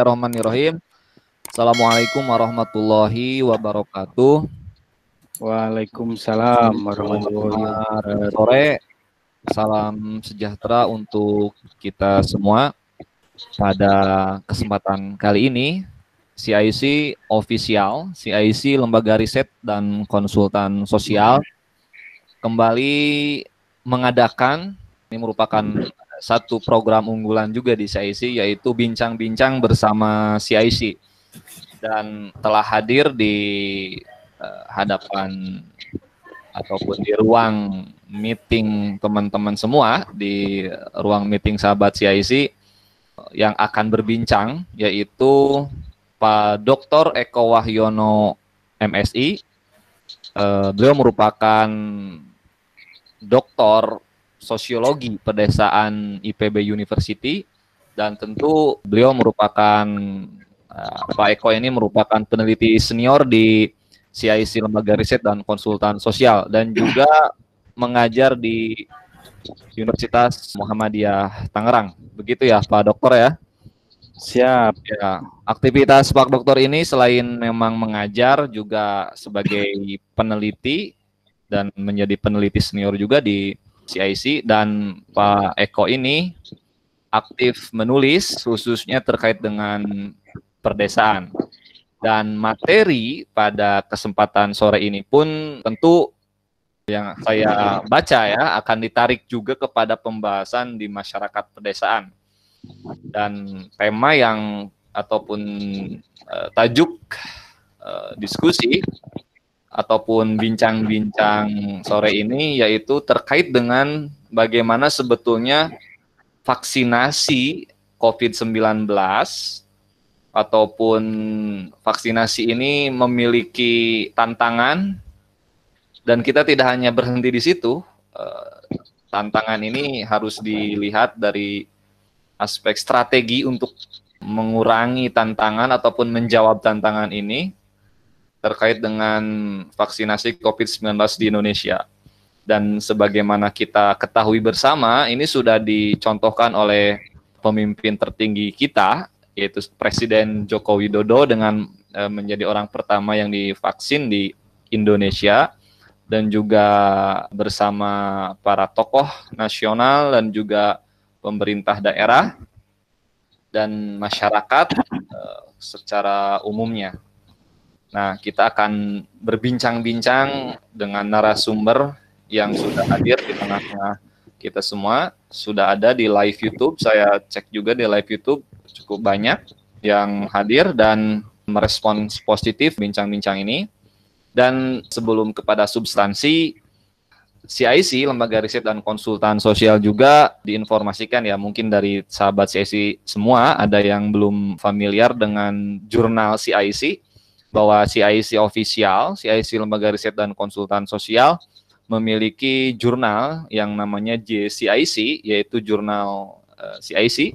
Bismillahirrahmanirrahim. Assalamualaikum warahmatullahi wabarakatuh. Waalaikumsalam warahmatullahi wabarakatuh. Sore. Salam sejahtera untuk kita semua. Pada kesempatan kali ini, CIC official, CIC Lembaga Riset dan Konsultan Sosial kembali mengadakan ini merupakan satu program unggulan juga di CIC yaitu bincang-bincang bersama CIC dan telah hadir di uh, hadapan ataupun di ruang meeting teman-teman semua di ruang meeting sahabat CIC yang akan berbincang yaitu Pak Dr. Eko Wahyono MSI. Uh, eh, beliau merupakan doktor sosiologi pedesaan IPB University dan tentu beliau merupakan eh, Pak Eko ini merupakan peneliti senior di CIC Lembaga Riset dan Konsultan Sosial dan juga mengajar di Universitas Muhammadiyah Tangerang. Begitu ya Pak Dokter ya? Siap. Ya, aktivitas Pak Dokter ini selain memang mengajar juga sebagai peneliti dan menjadi peneliti senior juga di CIC dan Pak Eko ini aktif menulis khususnya terkait dengan perdesaan. Dan materi pada kesempatan sore ini pun tentu yang saya baca ya akan ditarik juga kepada pembahasan di masyarakat pedesaan. Dan tema yang ataupun uh, tajuk uh, diskusi ataupun bincang-bincang sore ini yaitu terkait dengan bagaimana sebetulnya vaksinasi COVID-19 ataupun vaksinasi ini memiliki tantangan dan kita tidak hanya berhenti di situ. Eh, tantangan ini harus dilihat dari aspek strategi untuk mengurangi tantangan ataupun menjawab tantangan ini terkait dengan vaksinasi COVID-19 di Indonesia. Dan sebagaimana kita ketahui bersama, ini sudah dicontohkan oleh pemimpin tertinggi kita, yaitu Presiden Joko Widodo dengan eh, menjadi orang pertama yang divaksin di Indonesia dan juga bersama para tokoh nasional dan juga pemerintah daerah dan masyarakat eh, secara umumnya Nah, kita akan berbincang-bincang dengan narasumber yang sudah hadir di tengah-tengah kita semua. Sudah ada di live YouTube, saya cek juga di live YouTube cukup banyak yang hadir dan merespons positif bincang-bincang ini. Dan sebelum kepada substansi, CIC, Lembaga Riset dan Konsultan Sosial juga diinformasikan ya, mungkin dari sahabat CIC semua ada yang belum familiar dengan jurnal CIC bahwa CIC official, CIC Lembaga Riset dan Konsultan Sosial memiliki jurnal yang namanya JCIC yaitu jurnal CIC eh,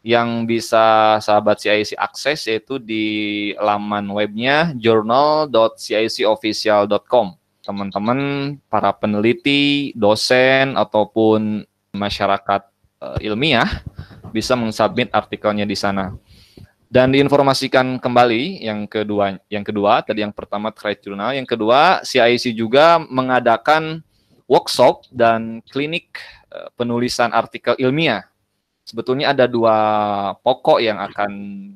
yang bisa sahabat CIC akses yaitu di laman webnya journal.cicofficial.com. Teman-teman para peneliti, dosen ataupun masyarakat eh, ilmiah bisa mensubmit artikelnya di sana dan diinformasikan kembali yang kedua yang kedua tadi yang pertama terkait jurnal yang kedua CIC juga mengadakan workshop dan klinik eh, penulisan artikel ilmiah sebetulnya ada dua pokok yang akan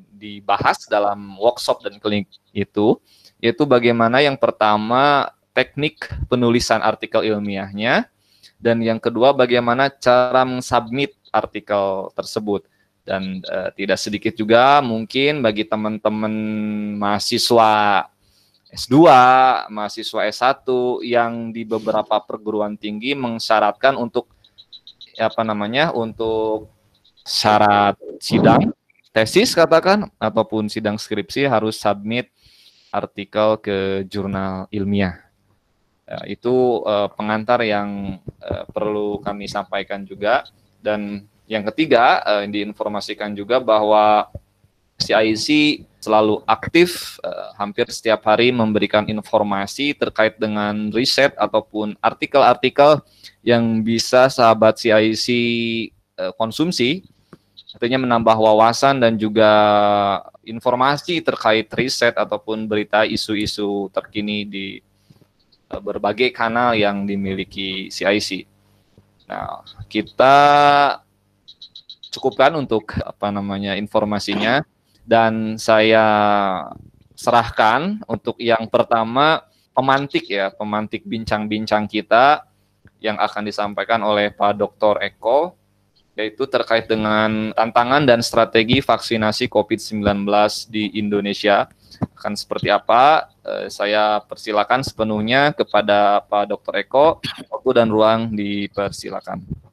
dibahas dalam workshop dan klinik itu yaitu bagaimana yang pertama teknik penulisan artikel ilmiahnya dan yang kedua bagaimana cara mensubmit artikel tersebut dan uh, tidak sedikit juga mungkin bagi teman-teman mahasiswa S2, mahasiswa S1 yang di beberapa perguruan tinggi mensyaratkan untuk apa namanya untuk syarat sidang tesis katakan ataupun sidang skripsi harus submit artikel ke jurnal ilmiah. Ya, itu uh, pengantar yang uh, perlu kami sampaikan juga dan yang ketiga, eh, diinformasikan juga bahwa CIC selalu aktif, eh, hampir setiap hari memberikan informasi terkait dengan riset ataupun artikel-artikel yang bisa sahabat CIC eh, konsumsi, artinya menambah wawasan dan juga informasi terkait riset ataupun berita isu-isu terkini di eh, berbagai kanal yang dimiliki CIC. Nah, kita cukupkan untuk apa namanya informasinya dan saya serahkan untuk yang pertama pemantik ya, pemantik bincang-bincang kita yang akan disampaikan oleh Pak Dr. Eko yaitu terkait dengan tantangan dan strategi vaksinasi COVID-19 di Indonesia akan seperti apa. Eh, saya persilakan sepenuhnya kepada Pak Dr. Eko, waktu dan ruang dipersilakan.